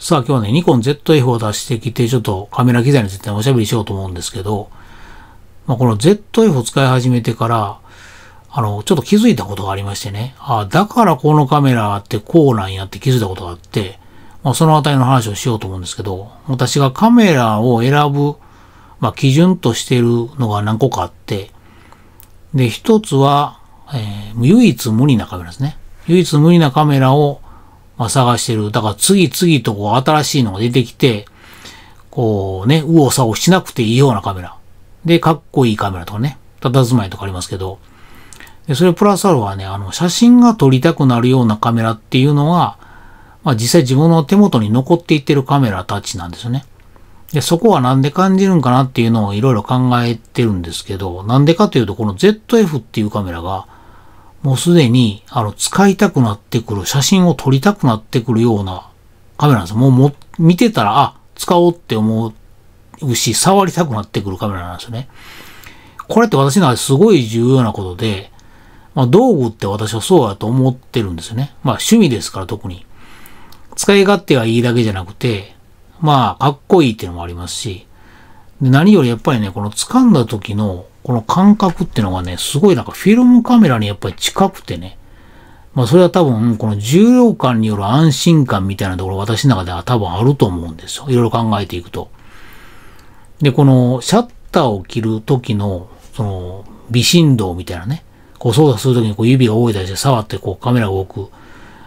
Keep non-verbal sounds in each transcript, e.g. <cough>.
さあ今日はね、ニコン ZF を出してきて、ちょっとカメラ機材についておしゃべりしようと思うんですけど、まあ、この ZF を使い始めてから、あの、ちょっと気づいたことがありましてね、ああ、だからこのカメラってこうなんやって気づいたことがあって、まあ、そのあたりの話をしようと思うんですけど、私がカメラを選ぶ、まあ、基準としてるのが何個かあって、で、一つは、えー、唯一無二なカメラですね。唯一無二なカメラをまあ、探してる。だから次々とこう新しいのが出てきて、こうね、右往左往しなくていいようなカメラ。で、かっこいいカメラとかね、佇まいとかありますけど、でそれプラスアルファね、あの、写真が撮りたくなるようなカメラっていうのは、まあ実際自分の手元に残っていってるカメラたちなんですよね。で、そこはなんで感じるんかなっていうのをいろいろ考えてるんですけど、なんでかというと、この ZF っていうカメラが、もうすでに、あの、使いたくなってくる、写真を撮りたくなってくるようなカメラなんですもうも、見てたら、あ、使おうって思うし、触りたくなってくるカメラなんですよね。これって私のはすごい重要なことで、まあ、道具って私はそうやと思ってるんですよね。まあ、趣味ですから特に。使い勝手がいいだけじゃなくて、まあ、かっこいいっていうのもありますし、で何よりやっぱりね、この掴んだ時のこの感覚っていうのがね、すごいなんかフィルムカメラにやっぱり近くてね、まあそれは多分この重量感による安心感みたいなところ私の中では多分あると思うんですよ。いろいろ考えていくと。で、このシャッターを切る時の、その、微振動みたいなね、こう操作するときにこう指が動いたりして触ってこうカメラが動く。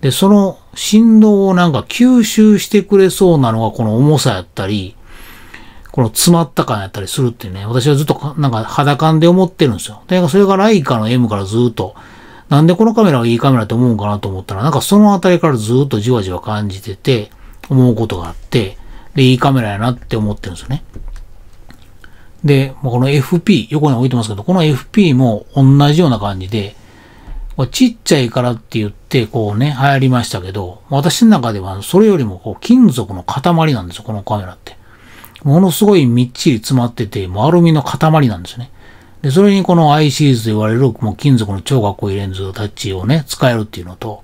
で、その振動をなんか吸収してくれそうなのがこの重さやったり、この詰まった感やったりするってね、私はずっとなんか肌感で思ってるんですよ。で、それがライカの M からずっと、なんでこのカメラがいいカメラって思うんかなと思ったら、なんかそのあたりからずっとじわじわ感じてて、思うことがあって、で、いいカメラやなって思ってるんですよね。で、この FP、横に置いてますけど、この FP も同じような感じで、ちっちゃいからって言って、こうね、流行りましたけど、私の中ではそれよりもこう金属の塊なんですよ、このカメラって。ものすごいみっちり詰まってて、もうアルミの塊なんですね。で、それにこの I シリーズと言われる、もう金属の超かっこいいレンズたちをね、使えるっていうのと、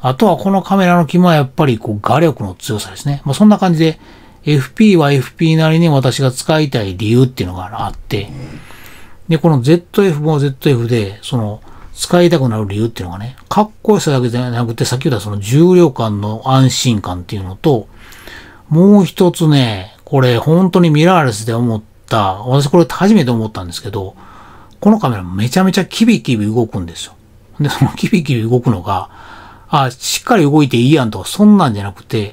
あとはこのカメラの肝はやっぱりこう画力の強さですね。まあ、そんな感じで、FP は FP なりに私が使いたい理由っていうのがあって、で、この ZF も ZF で、その、使いたくなる理由っていうのがね、かっこよさだけじゃなくて、さっき言ったその重量感の安心感っていうのと、もう一つね、これ本当にミラーレスで思った、私これ初めて思ったんですけど、このカメラめちゃめちゃキビキビ動くんですよ。で、そのキビキビ動くのが、あ、しっかり動いていいやんとか、そんなんじゃなくて、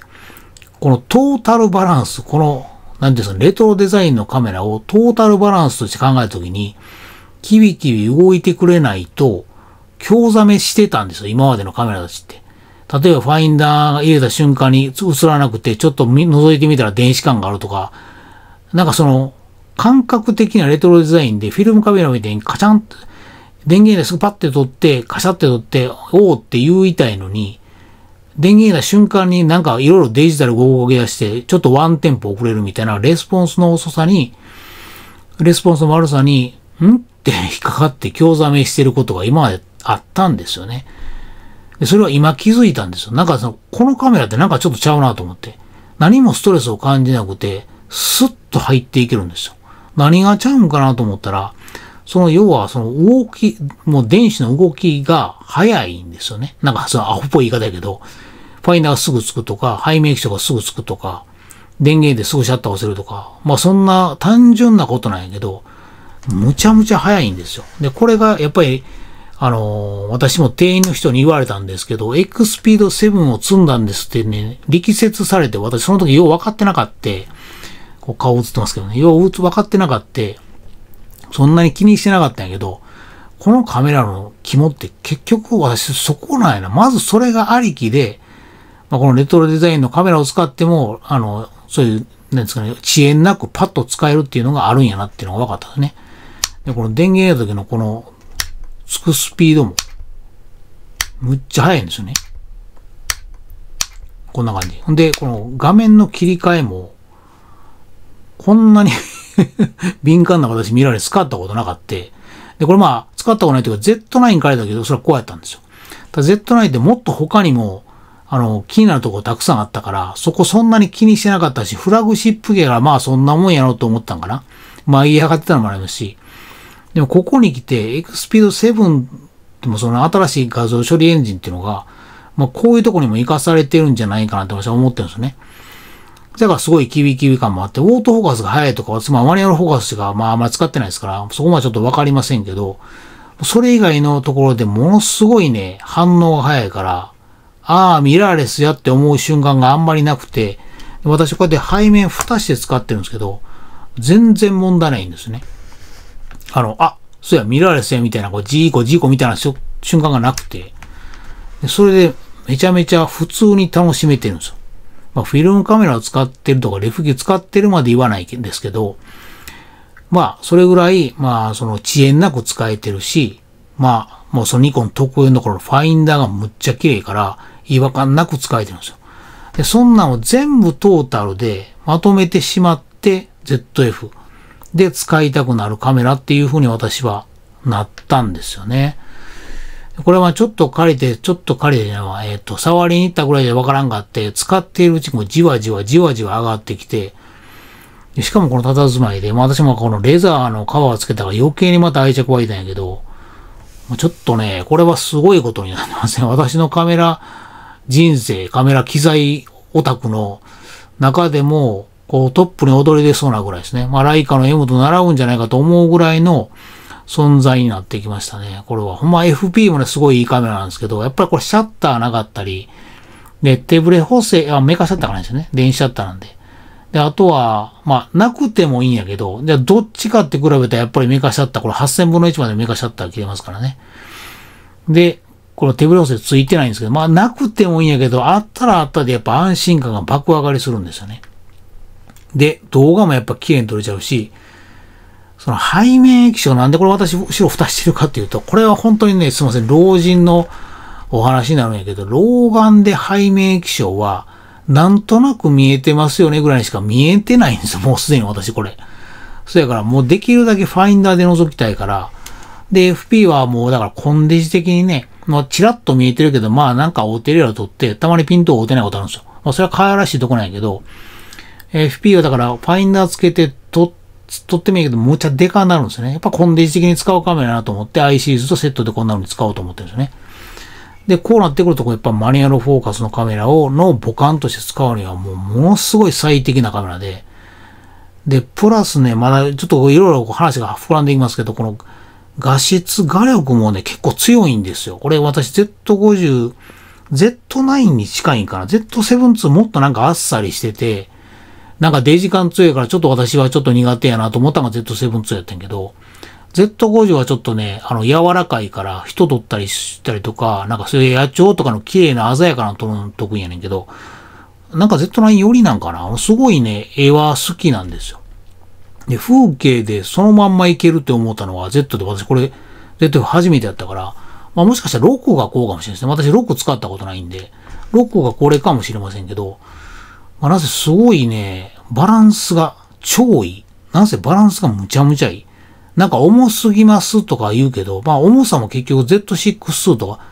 このトータルバランス、この、なんていうんですか、レトロデザインのカメラをトータルバランスとして考えたときに、キビキビ動いてくれないと、興ざめしてたんですよ、今までのカメラたちって。例えばファインダー入れた瞬間に映らなくて、ちょっと覗いてみたら電子感があるとか、なんかその、感覚的なレトロデザインで、フィルムカメラみたいにカチャンと、電源ですぐパッて取って、カシャって取って、おおって言いたいのに、電源入れた瞬間になんかいろいろデジタル動き出して、ちょっとワンテンポ遅れるみたいな、レスポンスの遅さに、レスポンスの悪さに、んって引っかかって興ざめしてることが今まであったんですよね。で、それは今気づいたんですよ。なんかその、このカメラってなんかちょっとちゃうなと思って。何もストレスを感じなくて、スッと入っていけるんですよ。何がちゃうんかなと思ったら、その要はその動き、もう電子の動きが早いんですよね。なんかそのアホっぽい言い方やけど、ファインダーがすぐつくとか、背面液晶がすぐつくとか、電源ですぐシャッター押せるとか、まあそんな単純なことなんやけど、むちゃむちゃ早いんですよ。で、これがやっぱりあのー、私も店員の人に言われたんですけど、X スピード7を積んだんですってね、力説されて、私その時よう分かってなかった。こう顔映ってますけどね、よう分かってなかった。そんなに気にしてなかったんやけど、このカメラの肝って結局私そこなんやな。まずそれがありきで、まあ、このレトロデザインのカメラを使っても、あの、そういう、なんですかね、遅延なくパッと使えるっていうのがあるんやなっていうのが分かったですね。で、この電源やるた時のこのつくスピードも、むっちゃ速いんですよね。こんな感じ。ほんで、この画面の切り替えも、こんなに <laughs> 敏感な形見られ使ったことなかった。で、これまあ、使ったことないというか、Z9 からだけど、それはこうやったんですよ。Z9 ってもっと他にも、あの、気になるとこたくさんあったから、そこそんなに気にしてなかったし、フラグシップ芸がまあそんなもんやろうと思ったんかな。まあ言い上がってたのもありますし、でもここに来て、x p ピード7でもその新しい画像処理エンジンっていうのが、まあこういうとこにも活かされてるんじゃないかなって私は思ってるんですよね。だからすごいキビキビ感もあって、オートフォーカスが早いとか、私もマニュアルフォーカスしかまああんまり使ってないですから、そこまでちょっとわかりませんけど、それ以外のところでものすごいね、反応が早いから、ああ、ミラーレスやって思う瞬間があんまりなくて、私こうやって背面蓋して使ってるんですけど、全然問題ないんですね。あの、あ、そうや、ミラーレスや、みたいな、こう、ジーコ、ジーコみたいな瞬間がなくて、それで、めちゃめちゃ普通に楽しめてるんですよ。まあ、フィルムカメラを使ってるとか、レフ機使ってるまで言わないんですけど、まあ、それぐらい、まあ、その遅延なく使えてるし、まあ、もうそのニコン特有のこのファインダーがむっちゃ綺麗から、違和感なく使えてるんですよ。で、そんなんを全部トータルでまとめてしまって、ZF。で使いたくなるカメラっていう風に私はなったんですよね。これはちょっと借りて、ちょっと借りてじゃなえっ、ー、と、触りに行ったぐらいじゃわからんがあって、使っているうちにもじわじわじわじわ上がってきて、しかもこの佇まいで、まあ私もこのレザーの革をつけたから余計にまた愛着湧いたんやけど、ちょっとね、これはすごいことになってますね。<laughs> 私のカメラ人生、カメラ機材オタクの中でも、こうトップに踊り出そうなぐらいですね。まあ、ライカの M と習うんじゃないかと思うぐらいの存在になってきましたね。これは。ほんま FP もね、すごいいいカメラなんですけど、やっぱりこれシャッターなかったり、で、手ブレ補正、あ、メカシャッターがないですよね。電子シャッターなんで。で、あとは、まあ、なくてもいいんやけど、じゃあどっちかって比べたらやっぱりメカシャッター、これ8000分の1までメカシャッター切れますからね。で、この手ブレ補正ついてないんですけど、まあ、なくてもいいんやけど、あったらあったでやっぱ安心感が爆上がりするんですよね。で、動画もやっぱ綺麗に撮れちゃうし、その背面液晶なんでこれ私後ろ蓋してるかっていうと、これは本当にね、すいません、老人のお話になるんやけど、老眼で背面液晶は、なんとなく見えてますよねぐらいにしか見えてないんですよ。もうすでに私これ。そやからもうできるだけファインダーで覗きたいから、で、FP はもうだからコンデジ的にね、まあチラッと見えてるけど、まあなんか合うてるやろとって、たまにピントを合うてないことあるんですよ。まあそれは可愛らしいとこなんやけど、FP はだからファインダーつけて撮ってもいいけど、むちゃデカになるんですよね。やっぱコンデジ的に使うカメラだなと思って、i シリーズとセットでこんなのに使おうと思ってるんですよね。で、こうなってくると、やっぱマニュアルフォーカスのカメラを、の母ンとして使うには、もう、ものすごい最適なカメラで、で、プラスね、まだ、ちょっといろいろ話が膨らんでいきますけど、この、画質、画力もね、結構強いんですよ。これ私 Z50、Z9 に近いんかな。Z7 2もっとなんかあっさりしてて、なんかデジカン強いからちょっと私はちょっと苦手やなと思ったのが Z7-2 やったんけど、Z50 はちょっとね、あの、柔らかいから、人取ったりしたりとか、なんかそういう野鳥とかの綺麗な鮮やかな撮るん得意やねんけど、なんか Z9 よりなんかな、すごいね、絵は好きなんですよ。で、風景でそのまんまいけるって思ったのは Z で、私これ、Z 初めてやったから、まあもしかしたら6個がこうかもしれないですね。私6個使ったことないんで、6個がこれかもしれませんけど、まあ、なんせすごいね、バランスが超いい。なんせバランスがむちゃむちゃいい。なんか重すぎますとか言うけど、まあ重さも結局 Z6 とか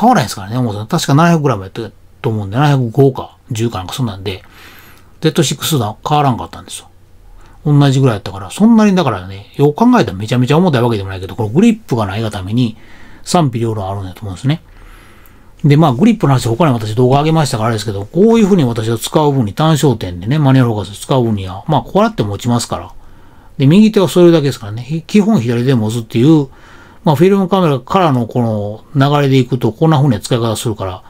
変わらないですからね、重さ。確か 700g やったと思うんで、705か10かなんかそんなんで、Z6 は変わらんかったんですよ。同じぐらいやったから、そんなにだからね、よく考えたらめちゃめちゃ重たいわけでもないけど、このグリップがないがために賛否両論あるんだと思うんですね。で、まあ、グリップの話、他に私動画上げましたからあれですけど、こういうふうに私は使う分に、単焦点でね、マニュアルフォーカス使う分には、まあ、こうやって持ちますから。で、右手はそれだけですからね、基本左で持つっていう、まあ、フィルムカメラからのこの流れでいくと、こんな風に使い方するから、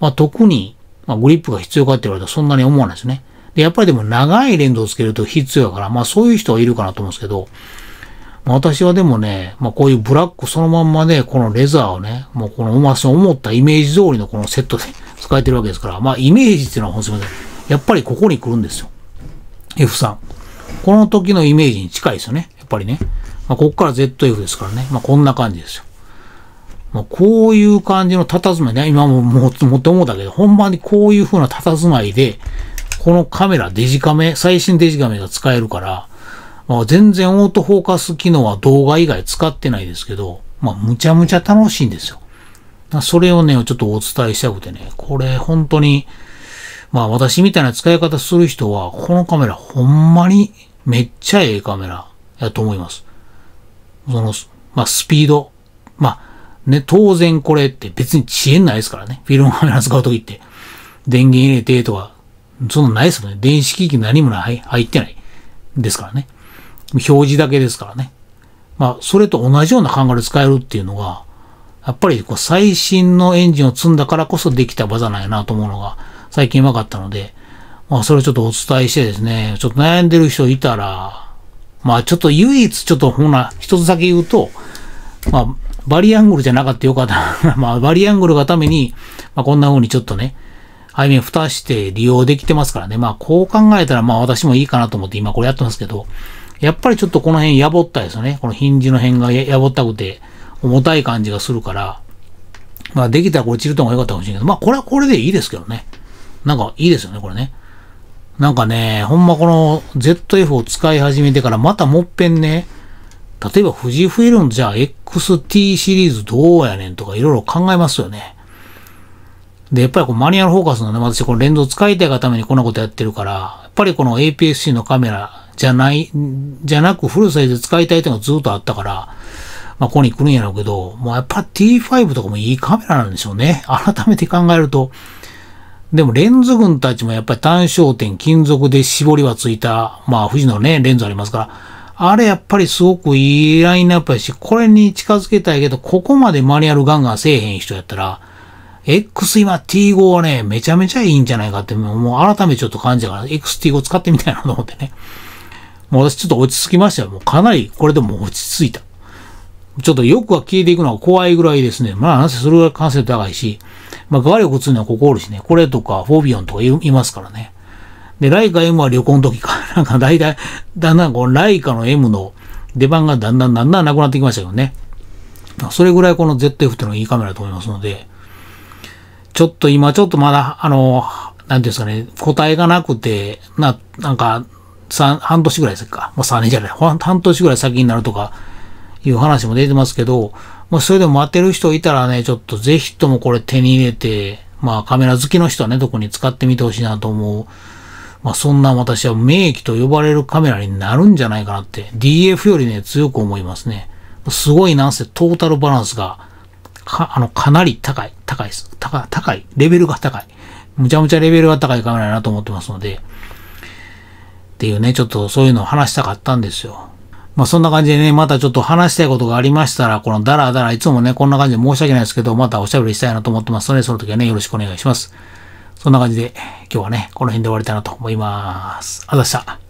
まあ、特に、まあ、グリップが必要かって言われたらそんなに思わないですね。で、やっぱりでも長いレンズをつけると必要やから、まあ、そういう人はいるかなと思うんですけど、まあ、私はでもね、まあ、こういうブラックそのまんまで、このレザーをね、もうこのおまそう思ったイメージ通りのこのセットで <laughs> 使えてるわけですから、まあ、イメージっていうのは本当にやっぱりここに来るんですよ。F 3この時のイメージに近いですよね。やっぱりね。まあ、ここから ZF ですからね。まあ、こんな感じですよ。まあ、こういう感じの佇まいね。今もも持って思うだけど、ほんまにこういう風な佇まいで、このカメラ、デジカメ、最新デジカメが使えるから、全然オートフォーカス機能は動画以外使ってないですけど、まあ、むちゃむちゃ楽しいんですよ。それをね、ちょっとお伝えしたくてね、これ本当に、まあ私みたいな使い方する人は、このカメラほんまにめっちゃええカメラやと思います。その、まあスピード。まあね、当然これって別に遅延ないですからね。フィルムカメラ使うときって。電源入れてとか、そんなないですもんね。電子機器何もない、入ってない。ですからね。表示だけですからね。まあ、それと同じような考えで使えるっていうのが、やっぱりこう最新のエンジンを積んだからこそできた技なんやなと思うのが最近分かったので、まあ、それをちょっとお伝えしてですね、ちょっと悩んでる人いたら、まあ、ちょっと唯一ちょっとほな、一つだけ言うと、まあ、バリアングルじゃなかったよかった。まあ、バリアングルがために、まあ、こんな風にちょっとね、背面蓋して利用できてますからね。まあ、こう考えたら、まあ、私もいいかなと思って今これやってますけど、やっぱりちょっとこの辺やぼったいですよね。このヒンジの辺がやぼったくて、重たい感じがするから、まあできたらこれチルトンが良かったかもしれないけど、まあこれはこれでいいですけどね。なんかいいですよね、これね。なんかね、ほんまこの ZF を使い始めてからまたもっぺんね、例えば富士フイルムじゃあ XT シリーズどうやねんとかいろいろ考えますよね。で、やっぱりこうマニュアルフォーカスのね、私このレンズを使いたいがためにこんなことやってるから、やっぱりこの APS-C のカメラじゃない、じゃなくフルサイズ使いたいっていうのがずっとあったから、まあ、ここに来るんやろうけど、もうやっぱ T5 とかもいいカメラなんでしょうね。改めて考えると。でもレンズ群たちもやっぱり単焦点、金属で絞りはついた、まあ富士のね、レンズありますから、あれやっぱりすごくいいラインナップやし、これに近づけたいけど、ここまでマニュアルガンガンせえへん人やったら、X 今 T5 はね、めちゃめちゃいいんじゃないかって、もう改めてちょっと感じたから、XT5 使ってみたいなと思ってね。もう私ちょっと落ち着きましたよ。もうかなりこれでも落ち着いた。ちょっと欲が消えていくのが怖いぐらいですね。まあ、なんせそれが感性高いし、まあ、画クつうのはここおるしね、これとか、フォビオンとかいますからね。で、ライカ M は旅行の時か。<laughs> なんか大体、だんだんこのライカの M の出番がだんだんだんだんなくなってきましたけどね。それぐらいこの ZF っていうのがいいカメラだと思いますので、ちょっと今ちょっとまだ、あの、なんていうんですかね、答えがなくて、な、なんか、三、半年ぐらい先か。まう3年じゃない。半年ぐらい先になるとか、いう話も出てますけど、まそれでも待ってる人いたらね、ちょっとぜひともこれ手に入れて、まあカメラ好きの人はね、特に使ってみてほしいなと思う。まあそんな私は名機と呼ばれるカメラになるんじゃないかなって、DF よりね、強く思いますね。すごいなんせトータルバランスが、か、あの、かなり高い、高いです。高い、高い、レベルが高い。むちゃむちゃレベルが高いカメラだなと思ってますので、っていうね、ちょっとそういうのを話したかったんですよ。まあそんな感じでね、またちょっと話したいことがありましたら、このダラダラ、いつもね、こんな感じで申し訳ないですけど、またおしゃべりしたいなと思ってますので、その時はね、よろしくお願いします。そんな感じで、今日はね、この辺で終わりたいなと思います。あざした。